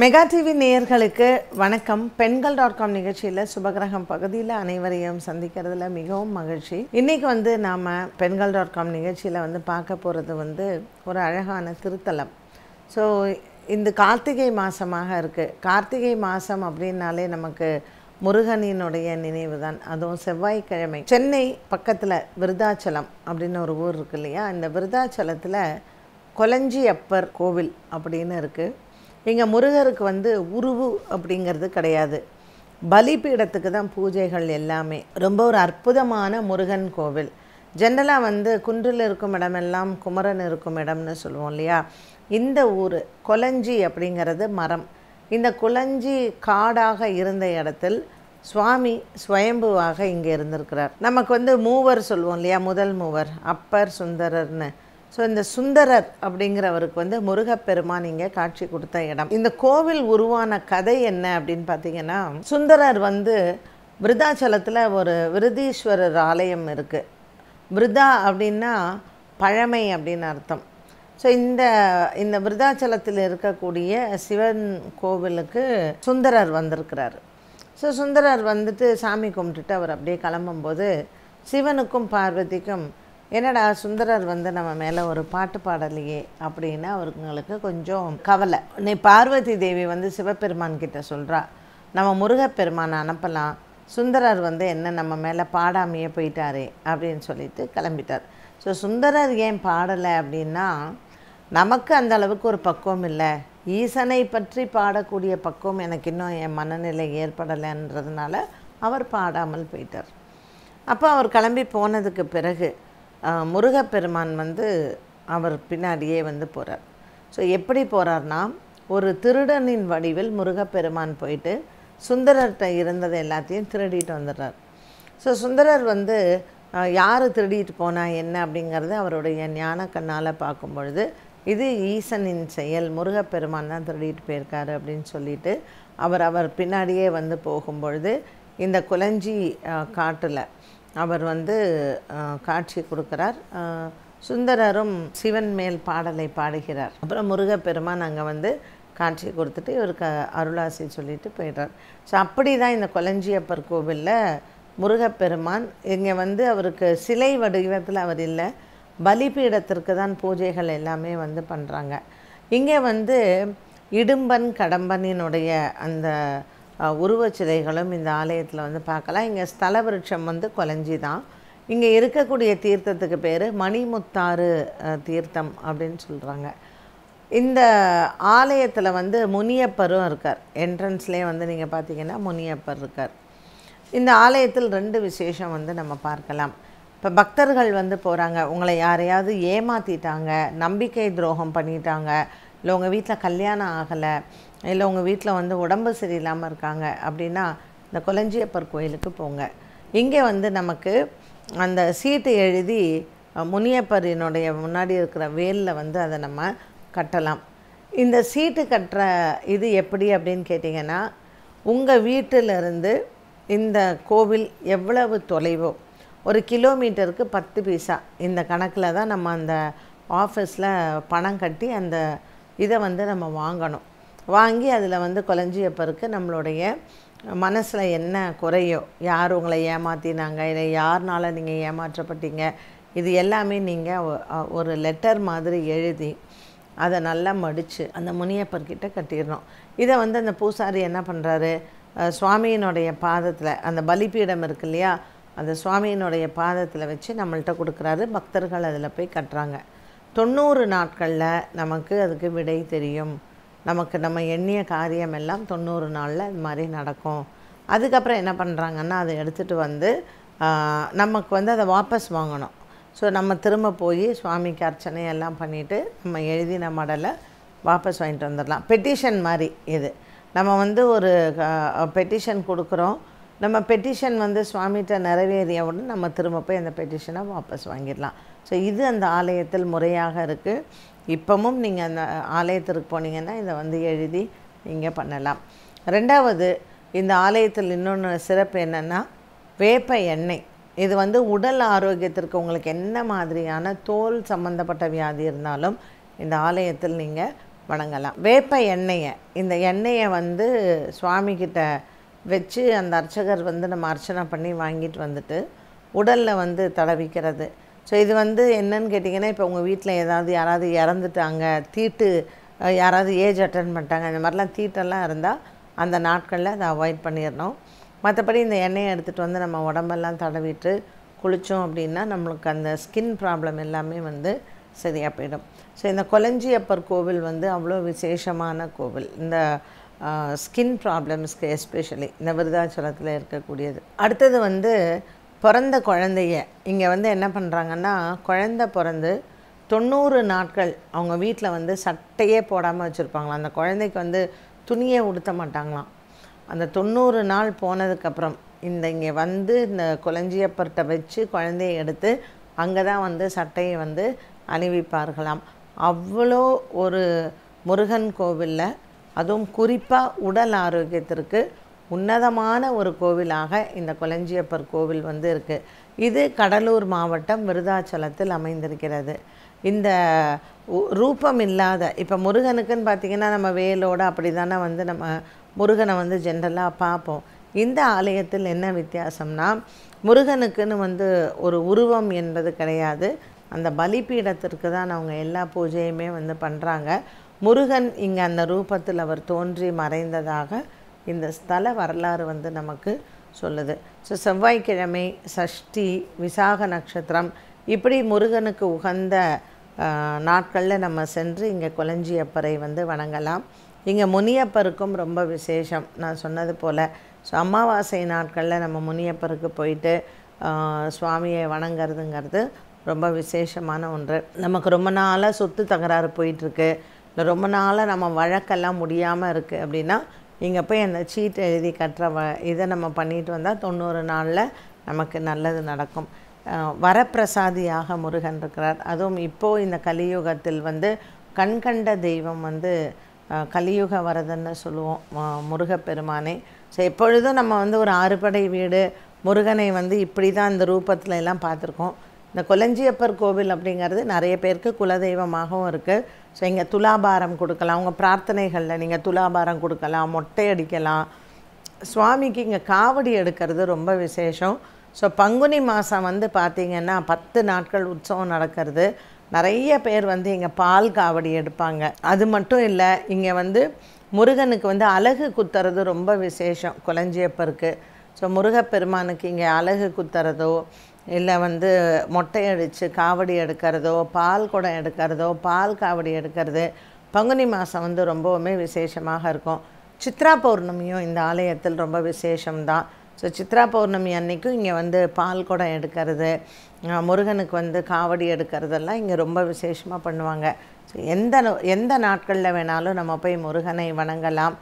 mega TV நேயர்களுக்கு வணக்கம் பெண்கள் டாட் காம் நிகழ்ச்சியில் சுபகிரகம் பகுதியில் அனைவரையும் சந்திக்கிறதுல மிகவும் மகிழ்ச்சி இன்றைக்கி வந்து நாம் பெண்கள் டாட் காம் நிகழ்ச்சியில் வந்து பார்க்க போகிறது வந்து ஒரு அழகான திருத்தலம் ஸோ இந்த கார்த்திகை மாதமாக இருக்குது கார்த்திகை மாதம் அப்படின்னாலே நமக்கு முருகனினுடைய நினைவு தான் அதுவும் செவ்வாய்க்கிழமை சென்னை பக்கத்தில் விருதாச்சலம் அப்படின்னு ஒரு ஊர் இருக்கு இல்லையா இந்த விருதாச்சலத்தில் கொலஞ்சி அப்பர் கோவில் அப்படின்னு இருக்குது இங்கே முருகருக்கு வந்து உருவு அப்படிங்கிறது கிடையாது பலிப்பீடத்துக்கு தான் பூஜைகள் எல்லாமே ரொம்ப ஒரு அற்புதமான முருகன் கோவில் ஜென்ரலாக வந்து குன்றில் இருக்கும் இடமெல்லாம் குமரன் இருக்கும் இடம்னு சொல்லுவோம் இல்லையா இந்த ஊர் கொலஞ்சி அப்படிங்கிறது மரம் இந்த குலஞ்சி காடாக இருந்த இடத்தில் சுவாமி ஸ்வயம்புவாக இங்கே இருந்திருக்கிறார் நமக்கு வந்து மூவர் சொல்லுவோம் இல்லையா முதல் மூவர் அப்பர் சுந்தரர்னு ஸோ இந்த சுந்தரர் அப்படிங்கிறவருக்கு வந்து முருகப்பெருமான் இங்கே காட்சி கொடுத்த இடம் இந்த கோவில் உருவான கதை என்ன அப்படின்னு பார்த்தீங்கன்னா சுந்தரர் வந்து விருதாச்சலத்தில் ஒரு விருதீஸ்வரர் ஆலயம் இருக்குது விருதா அப்படின்னா பழமை அப்படின்னு அர்த்தம் ஸோ இந்த இந்த விருதாச்சலத்தில் இருக்கக்கூடிய சிவன் கோவிலுக்கு சுந்தரர் வந்திருக்கிறார் ஸோ சுந்தரர் வந்துட்டு சாமி கும்பிட்டுட்டு அவர் அப்படியே கிளம்பும்போது சிவனுக்கும் பார்வதிக்கும் என்னடா சுந்தரர் வந்து நம்ம மேலே ஒரு பாட்டு பாடலையே அப்படின்னு அவங்களுக்கு கொஞ்சம் கவலை நீ பார்வதி தேவி வந்து சிவபெருமான் கிட்ட சொல்கிறா நம்ம முருகப்பெருமானை அனுப்பலாம் சுந்தரர் வந்து என்ன நம்ம மேலே பாடாமையே போயிட்டாரே அப்படின்னு சொல்லிட்டு கிளம்பிட்டார் ஸோ சுந்தரர் ஏன் பாடலை அப்படின்னா நமக்கு அந்த அளவுக்கு ஒரு பக்குவம் இல்லை ஈசனை பற்றி பாடக்கூடிய பக்குவம் எனக்கு இன்னும் என் மனநிலை ஏற்படலைன்றதுனால அவர் பாடாமல் போயிட்டார் அப்போ அவர் கிளம்பி போனதுக்கு பிறகு முருகப்பெருமான் வந்து அவர் பின்னாடியே வந்து போகிறார் ஸோ எப்படி போகிறார்னா ஒரு திருடனின் வடிவில் முருகப்பெருமான் போயிட்டு சுந்தரர்கிட்ட இருந்தது எல்லாத்தையும் திருடிட்டு வந்துடுறார் ஸோ சுந்தரர் வந்து யார் திருடிட்டு போனால் என்ன அப்படிங்கிறது அவருடைய ஞான கண்ணால் பார்க்கும் பொழுது இது ஈசனின் செயல் முருகப்பெருமான் தான் திருடிட்டு போயிருக்காரு அப்படின்னு சொல்லிட்டு அவர் அவர் பின்னாடியே வந்து போகும்பொழுது இந்த குலஞ்சி காட்டில் அவர் வந்து காட்சி கொடுக்குறார் சுந்தரரும் சிவன் மேல் பாடலை பாடுகிறார் அப்புறம் முருகப்பெருமான் அங்கே வந்து காட்சி கொடுத்துட்டு இவருக்கு அருளாசி சொல்லிட்டு போயிடுறார் ஸோ அப்படி தான் இந்த கொலஞ்சியப்பர் கோவிலில் முருகப்பெருமான் இங்கே வந்து அவருக்கு சிலை வடிவத்தில் அவர் இல்லை பலிபீடத்திற்கு தான் பூஜைகள் எல்லாமே வந்து பண்ணுறாங்க இங்கே வந்து இடும்பன் கடம்பனினுடைய அந்த உருவச்சிதைகளும் இந்த ஆலயத்தில் வந்து பார்க்கலாம் இங்கே ஸ்தல விருட்சம் வந்து கொலைஞ்சி தான் இங்கே இருக்கக்கூடிய தீர்த்தத்துக்கு பேர் மணிமுத்தாறு தீர்த்தம் அப்படின்னு சொல்கிறாங்க இந்த ஆலயத்தில் வந்து முனியப்பரும் இருக்கார் என்ட்ரன்ஸ்லேயே வந்து நீங்கள் பார்த்தீங்கன்னா முனியப்பர் இருக்கார் இந்த ஆலயத்தில் ரெண்டு விசேஷம் வந்து நம்ம பார்க்கலாம் இப்போ பக்தர்கள் வந்து போகிறாங்க உங்களை யாரையாவது ஏமாற்றிட்டாங்க நம்பிக்கை துரோகம் பண்ணிட்டாங்க இல்லை உங்கள் வீட்டில் கல்யாணம் ஆகலை இல்லை உங்கள் வீட்டில் வந்து உடம்பு சரியில்லாமல் இருக்காங்க அப்படின்னா இந்த கொலஞ்சியப்பர் கோயிலுக்கு போங்க இங்கே வந்து நமக்கு அந்த சீட்டு எழுதி முனியப்பரினுடைய முன்னாடி இருக்கிற வேலில் வந்து அதை நம்ம கட்டலாம் இந்த சீட்டு கட்டுற இது எப்படி அப்படின்னு கேட்டிங்கன்னா உங்கள் வீட்டிலிருந்து இந்த கோவில் எவ்வளவு தொலைவோ ஒரு கிலோமீட்டருக்கு பத்து பைசா இந்த கணக்கில் தான் நம்ம அந்த ஆஃபீஸில் பணம் கட்டி அந்த இதை வந்து நம்ம வாங்கணும் வாங்கி அதில் வந்து குழஞ்சிய பிறகு நம்மளுடைய மனசில் என்ன குறையோ யார் உங்களை ஏமாற்றினாங்க இல்லை யார்னால் நீங்கள் ஏமாற்றப்பட்டீங்க இது எல்லாமே நீங்கள் ஒரு லெட்டர் மாதிரி எழுதி அதை நல்லா மடித்து அந்த முனியப்பர்கிட்ட கட்டிடணும் இதை வந்து அந்த பூசாரி என்ன பண்ணுறாரு சுவாமியினுடைய பாதத்தில் அந்த பலிப்பீடம் இருக்கு இல்லையா அந்த சுவாமியினுடைய பாதத்தில் வச்சு நம்மள்கிட்ட கொடுக்குறாரு பக்தர்கள் அதில் போய் கட்டுறாங்க தொண்ணூறு நாட்களில் நமக்கு அதுக்கு விடை தெரியும் நமக்கு நம்ம எண்ணிய காரியம் எல்லாம் தொண்ணூறு நாளில் இது மாதிரி நடக்கும் அதுக்கப்புறம் என்ன பண்ணுறாங்கன்னா அதை எடுத்துகிட்டு வந்து நமக்கு வந்து அதை வாபஸ் வாங்கணும் ஸோ நம்ம திரும்ப போய் சுவாமிக்கு அர்ச்சனை எல்லாம் பண்ணிவிட்டு நம்ம எழுதின மடலை வாபஸ் வாங்கிட்டு வந்துடலாம் பெட்டிஷன் மாதிரி இது நம்ம வந்து ஒரு பெட்டிஷன் கொடுக்குறோம் நம்ம பெட்டிஷன் வந்து சுவாமிகிட்ட நிறைவேறிய உடனே நம்ம திரும்ப போய் அந்த பெட்டிஷனை வாபஸ் வாங்கிடலாம் ஸோ இது அந்த ஆலயத்தில் முறையாக இருக்குது இப்போவும் நீங்கள் அந்த ஆலயத்திற்கு போனீங்கன்னா இதை வந்து எழுதி நீங்கள் பண்ணலாம் ரெண்டாவது இந்த ஆலயத்தில் இன்னொன்று சிறப்பு என்னென்னா வேப்ப எண்ணெய் இது வந்து உடல் ஆரோக்கியத்திற்கு உங்களுக்கு என்ன மாதிரியான தோல் சம்மந்தப்பட்ட வியாதி இருந்தாலும் இந்த ஆலயத்தில் நீங்கள் வணங்கலாம் வேப்ப எண்ணெயை இந்த எண்ணெயை வந்து சுவாமிக்கிட்ட வச்சு அந்த அர்ச்சகர் வந்து நம்ம அர்ச்சனை பண்ணி வாங்கிட்டு வந்துட்டு உடலில் வந்து தடவிக்கிறது ஸோ இது வந்து என்னன்னு கேட்டிங்கன்னா இப்போ உங்கள் வீட்டில் ஏதாவது யாராவது இறந்துட்டாங்க தீட்டு யாராவது ஏஜ் அட்டன் பண்ணிட்டாங்க இந்த மாதிரிலாம் தீட்டெல்லாம் இருந்தால் அந்த நாட்களில் அதை அவாய்ட் பண்ணிடணும் மற்றபடி இந்த எண்ணெயை எடுத்துகிட்டு வந்து நம்ம உடம்பெல்லாம் தடவிட்டு குளித்தோம் அப்படின்னா நம்மளுக்கு அந்த ஸ்கின் ப்ராப்ளம் எல்லாமே வந்து சரியாக போயிடும் ஸோ இந்த கொலஞ்சியப்பர் கோவில் வந்து அவ்வளோ விசேஷமான கோவில் இந்த ஸ்கின் ப்ராப்ளம்ஸ்க்கு எஸ்பெஷலி இந்த விருதாச்சலத்தில் இருக்கக்கூடியது அடுத்தது வந்து பிறந்த குழந்தைய இங்கே வந்து என்ன பண்ணுறாங்கன்னா குழந்த பிறந்து தொண்ணூறு நாட்கள் அவங்க வீட்டில் வந்து சட்டையே போடாமல் வச்சுருப்பாங்களாம் அந்த குழந்தைக்கு வந்து துணியை உடுத்த மாட்டாங்களாம் அந்த தொண்ணூறு நாள் போனதுக்கப்புறம் இந்த இங்கே வந்து இந்த குழஞ்சியப்பர்கிட்ட வச்சு குழந்தைய எடுத்து அங்கே தான் வந்து சட்டையை வந்து அணிவிப்பார்களாம் அவ்வளோ ஒரு முருகன் கோவிலில் அதுவும் குறிப்பாக உடல் ஆரோக்கியத்திற்கு உன்னதமான ஒரு கோவிலாக இந்த கொலஞ்சியப்பர் கோவில் வந்து இருக்குது இது கடலூர் மாவட்டம் விருதாச்சலத்தில் அமைந்திருக்கிறது இந்த ரூபம் இல்லாத இப்போ முருகனுக்குன்னு பார்த்திங்கன்னா நம்ம வேலோடு அப்படி தானே வந்து நம்ம முருகனை வந்து ஜென்ரலாக பார்ப்போம் இந்த ஆலயத்தில் என்ன வித்தியாசம்னா முருகனுக்குன்னு வந்து ஒரு உருவம் என்பது கிடையாது அந்த பலிபீடத்திற்கு தான் அவங்க எல்லா பூஜையுமே வந்து பண்ணுறாங்க முருகன் இங்கே அந்த ரூபத்தில் அவர் தோன்றி மறைந்ததாக இந்த ஸ்தல வரலாறு வந்து நமக்கு சொல்லுது ஸோ செவ்வாய்க்கிழமை சஷ்டி விசாக நட்சத்திரம் இப்படி முருகனுக்கு உகந்த நாட்களில் நம்ம சென்று இங்கே கொலஞ்சியப்பரை வந்து வணங்கலாம் இங்கே முனியப்பருக்கும் ரொம்ப விசேஷம் நான் சொன்னது போல் ஸோ அமாவாசை நாட்களில் நம்ம முனியப்பருக்கு போயிட்டு சுவாமியை வணங்கிறதுங்கிறது ரொம்ப விசேஷமான ஒன்று நமக்கு ரொம்ப நாளாக சொத்து தகராறு போயிட்டுருக்கு இல்லை ரொம்ப நாளாக நம்ம வழக்கெல்லாம் முடியாமல் இருக்குது அப்படின்னா இங்கே போய் அந்த சீட்டு எழுதி கட்டுற வ இதை நம்ம பண்ணிட்டு வந்தால் தொண்ணூறு நாளில் நமக்கு நல்லது நடக்கும் வரப்பிரசாதியாக முருகன் இருக்கிறார் அதுவும் இப்போது இந்த கலியுகத்தில் வந்து கண்கண்ட தெய்வம் வந்து கலியுக வரதன்னு சொல்லுவோம் முருகப்பெருமானே ஸோ எப்பொழுதும் நம்ம வந்து ஒரு ஆறுபடை வீடு முருகனை வந்து இப்படி தான் இந்த ரூபத்தில் எல்லாம் பார்த்துருக்கோம் இந்த கொலஞ்சியப்பர் கோவில் அப்படிங்கிறது நிறைய பேருக்கு குலதெய்வமாகவும் இருக்குது ஸோ இங்கே துலாபாரம் கொடுக்கலாம் உங்கள் பிரார்த்தனைகளில் நீங்கள் துலாபாரம் கொடுக்கலாம் மொட்டை அடிக்கலாம் சுவாமிக்கு இங்கே காவடி எடுக்கிறது ரொம்ப விசேஷம் ஸோ பங்குனி மாதம் வந்து பார்த்திங்கன்னா பத்து நாட்கள் உற்சவம் நடக்கிறது நிறைய பேர் வந்து இங்கே பால் காவடி எடுப்பாங்க அது மட்டும் இல்லை இங்கே வந்து முருகனுக்கு வந்து அழகு குத்துறது ரொம்ப விசேஷம் கொலஞ்சியப்பருக்கு ஸோ முருகப்பெருமானுக்கு இங்கே அழகு குத்துறதோ இல்லை வந்து மொட்டை அடித்து காவடி எடுக்கிறதோ பால் குடம் எடுக்கிறதோ பால் காவடி எடுக்கிறது பங்குனி மாதம் வந்து ரொம்பவுமே விசேஷமாக இருக்கும் சித்ரா பௌர்ணமியும் இந்த ஆலயத்தில் ரொம்ப விசேஷம்தான் ஸோ சித்ரா பௌர்ணமி அன்னைக்கும் இங்கே வந்து பால் குடம் எடுக்கிறது முருகனுக்கு வந்து காவடி எடுக்கிறதெல்லாம் இங்கே ரொம்ப விசேஷமாக பண்ணுவாங்க ஸோ எந்த எந்த நாட்களில் வேணாலும் நம்ம போய் முருகனை வணங்கலாம்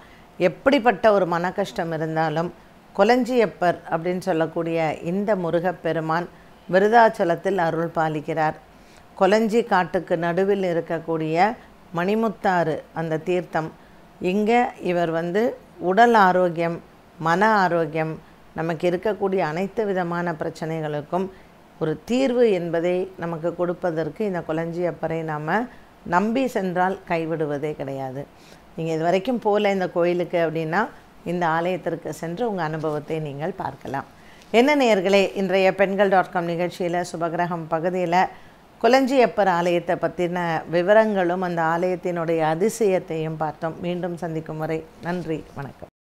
எப்படிப்பட்ட ஒரு மன கஷ்டம் இருந்தாலும் கொலஞ்சியப்பர் அப்படின்னு சொல்லக்கூடிய இந்த முருகப்பெருமான் விருதாச்சலத்தில் அருள் பாலிக்கிறார் கொலஞ்சி காட்டுக்கு நடுவில் இருக்கக்கூடிய மணிமுத்தாறு அந்த தீர்த்தம் இங்கே இவர் வந்து உடல் ஆரோக்கியம் மன ஆரோக்கியம் நமக்கு இருக்கக்கூடிய அனைத்து விதமான பிரச்சனைகளுக்கும் ஒரு தீர்வு என்பதை நமக்கு கொடுப்பதற்கு இந்த கொலஞ்சியப்பரை நாம் நம்பி சென்றால் கைவிடுவதே கிடையாது நீங்கள் இது வரைக்கும் போகல இந்த கோயிலுக்கு அப்படின்னா இந்த ஆலயத்திற்கு சென்று உங்கள் அனுபவத்தை நீங்கள் பார்க்கலாம் என்ன நேயர்களே இன்றைய பெண்கள் டாட் காம் நிகழ்ச்சியில் சுபகிரகம் பகுதியில் குலஞ்சியப்பர் ஆலயத்தை பற்றின விவரங்களும் அந்த ஆலயத்தினுடைய அதிசயத்தையும் பார்த்தோம் மீண்டும் சந்திக்கும் வரை நன்றி வணக்கம்